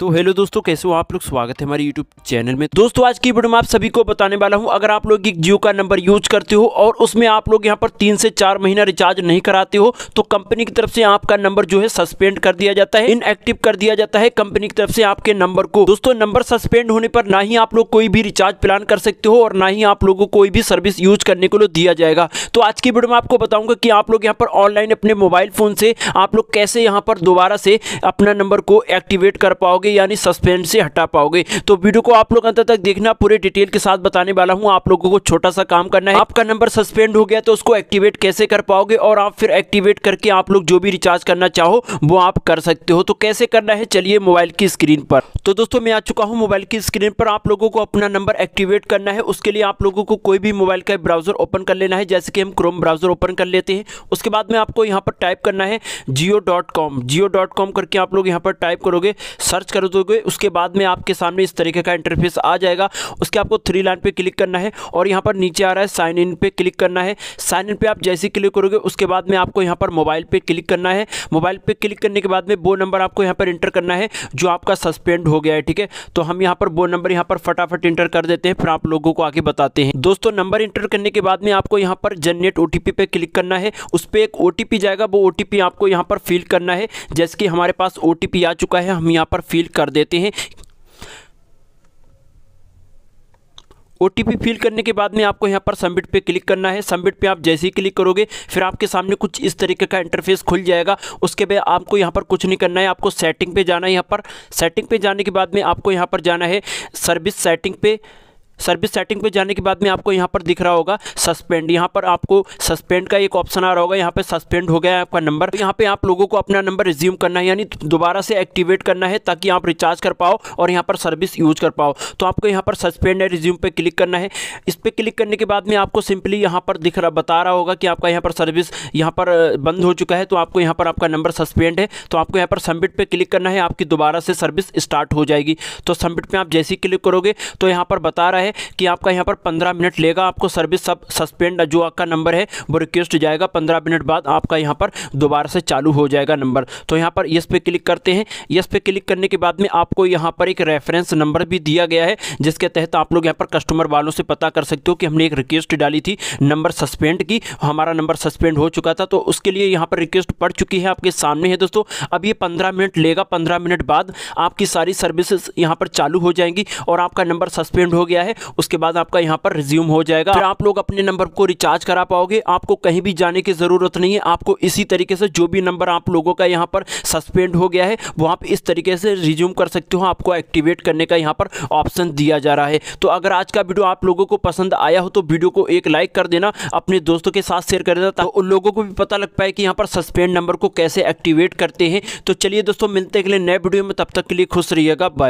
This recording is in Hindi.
तो हेलो दोस्तों कैसे हो आप लोग स्वागत है हमारे यूट्यूब चैनल में दोस्तों आज की वीडियो में आप सभी को बताने वाला हूं अगर आप लोग जियो का नंबर यूज करते हो और उसमें आप लोग यहां पर तीन से चार महीना रिचार्ज नहीं कराते हो तो कंपनी की तरफ से आपका नंबर जो है सस्पेंड कर दिया जाता है इनएक्टिव कर दिया जाता है कंपनी की तरफ से आपके नंबर को दोस्तों नंबर सस्पेंड होने पर ना ही आप लोग कोई भी रिचार्ज प्लान कर सकते हो और ना ही आप लोगों को कोई भी सर्विस यूज करने को दिया जाएगा तो आज की वीडियो में आपको बताऊंगा कि आप लोग यहाँ पर ऑनलाइन अपने मोबाइल फोन से आप लोग कैसे यहाँ पर दोबारा से अपना नंबर को एक्टिवेट कर पाओगे पाओगे यानी सस्पेंड से हटा पाओगे तो वीडियो को आप लोग अंत तक देखना पूरे डिटेल के साथ बताने वाला हूँ आप लोगों को छोटा सा काम करना है आपका नंबर सस्पेंड हो गया तो उसको एक्टिवेट कैसे कर पाओगे और आप फिर एक्टिवेट करके आप लोग जो भी रिचार्ज करना चाहो वो आप कर सकते हो तो कैसे करना है चलिए मोबाइल की स्क्रीन पर तो दोस्तों मैं आ चुका हूँ मोबाइल की स्क्रीन पर आप लोगों को अपना नंबर एक्टिवेट करना है उसके लिए आप लोगों को कोई भी मोबाइल का ब्राउजर ओपन कर लेना है जैसे कि हम क्रोम ब्राउजर ओपन कर लेते हैं उसके बाद में आपको यहाँ पर टाइप करना है Jio dot com Jio dot com करके आप लोग यहाँ पर टाइप करोगे सर्च कर कर दोगे उसके बाद में आपके सामने इस तरीके का इंटरफेस आ जाएगा उसके आपको थ्री लाइन पे क्लिक करना है और यहाँ पर नीचे आ रहा है साइन इन पे क्लिक करना है साइन इन पे आप जैसे ही क्लिक करोगे उसके बाद में आपको यहाँ पर मोबाइल पे क्लिक करना है मोबाइल पे क्लिक करने के बाद में वो नंबर आपको यहाँ पर इंटर करना है जो आपका सस्पेंड हो गया है ठीक है तो हम यहाँ पर वो नंबर यहाँ पर फटाफट इंटर कर देते हैं फिर आप लोगों को आगे बताते हैं दोस्तों नंबर इंटर करने के बाद में आपको यहाँ पर जनरेट ओ पे क्लिक करना है उस पर एक ओ जाएगा वो ओ आपको यहाँ पर फिल करना है जैसे कि हमारे पास ओ आ चुका है हम यहाँ पर फिल कर देते हैं ओ फिल करने के बाद में आपको यहाँ पर सबमिट पे क्लिक करना है सबमिट पे आप जैसे ही क्लिक करोगे फिर आपके सामने कुछ इस तरीके का इंटरफेस खुल जाएगा उसके बाद आपको यहाँ पर कुछ नहीं करना है आपको सेटिंग पे जाना है यहाँ पर सेटिंग पे जाने के बाद में आपको यहाँ पर जाना है सर्विस सेटिंग पे सर्विस सेटिंग पे जाने के बाद में आपको यहाँ पर दिख रहा होगा सस्पेंड यहाँ पर आपको सस्पेंड का एक ऑप्शन आ रहा होगा यहाँ पे सस्पेंड हो गया है आपका नंबर यहाँ पे आप लोगों को अपना नंबर रिज्यूम करना है यानी दोबारा से एक्टिवेट करना है ताकि आप रिचार्ज कर पाओ और यहाँ पर सर्विस यूज कर पाओ तो आपको यहाँ पर सस्पेंड है रिज्यूम पर क्लिक करना है इस पर क्लिक करने के बाद में आपको सिंपली यहाँ पर दिख रहा बता रहा होगा कि आपका यहाँ पर सर्विस यहाँ पर बंद हो चुका है तो आपको यहाँ पर आपका नंबर सस्पेंड है तो आपको यहाँ पर सबमिट पर क्लिक करना है आपकी दोबारा से सर्विस स्टार्ट हो जाएगी तो सबमिट पर आप जैसे ही क्लिक करोगे तो यहाँ पर बता रहा है है कि आपका यहाँ पर पंद्रह मिनट लेगा आपको सर्विस सब सस्पेंड जो आपका नंबर है वो रिक्वेस्ट जाएगा पंद्रह मिनट बाद आपका यहाँ पर दोबारा से चालू हो जाएगा नंबर तो यहाँ पर यस पे क्लिक करते हैं यस पे क्लिक करने के बाद में आपको यहाँ पर एक रेफरेंस नंबर भी दिया गया है जिसके तहत आप लोग यहाँ पर कस्टमर वालों से पता कर सकते हो कि हमने एक रिक्वेस्ट डाली थी नंबर सस्पेंड की हमारा नंबर सस्पेंड हो चुका था तो उसके लिए यहाँ पर रिक्वेस्ट पड़ चुकी है आपके सामने है दोस्तों अब ये पंद्रह मिनट लेगा पंद्रह मिनट बाद आपकी सारी सर्विसेज यहाँ पर चालू हो जाएंगी और आपका नंबर सस्पेंड हो गया है है उसके बाद आपका यहाँ पर रिज्यूम हो जाएगा फिर आप लोग अपने नंबर को रिचार्ज करा पाओगे आपको कहीं भी जाने की ज़रूरत नहीं है आपको इसी तरीके से जो भी नंबर आप लोगों का यहाँ पर सस्पेंड हो गया है वो आप इस तरीके से रिज्यूम कर सकते हो आपको एक्टिवेट करने का यहाँ पर ऑप्शन दिया जा रहा है तो अगर आज का वीडियो आप लोगों को पसंद आया हो तो वीडियो को एक लाइक कर देना अपने दोस्तों के साथ शेयर कर देना ताकि उन लोगों को भी पता लग पाए कि यहाँ पर सस्पेंड नंबर को कैसे एक्टिवेट करते हैं तो चलिए दोस्तों मिलते हैं अगले नए वीडियो में तब तक के लिए खुश रहिएगा बाय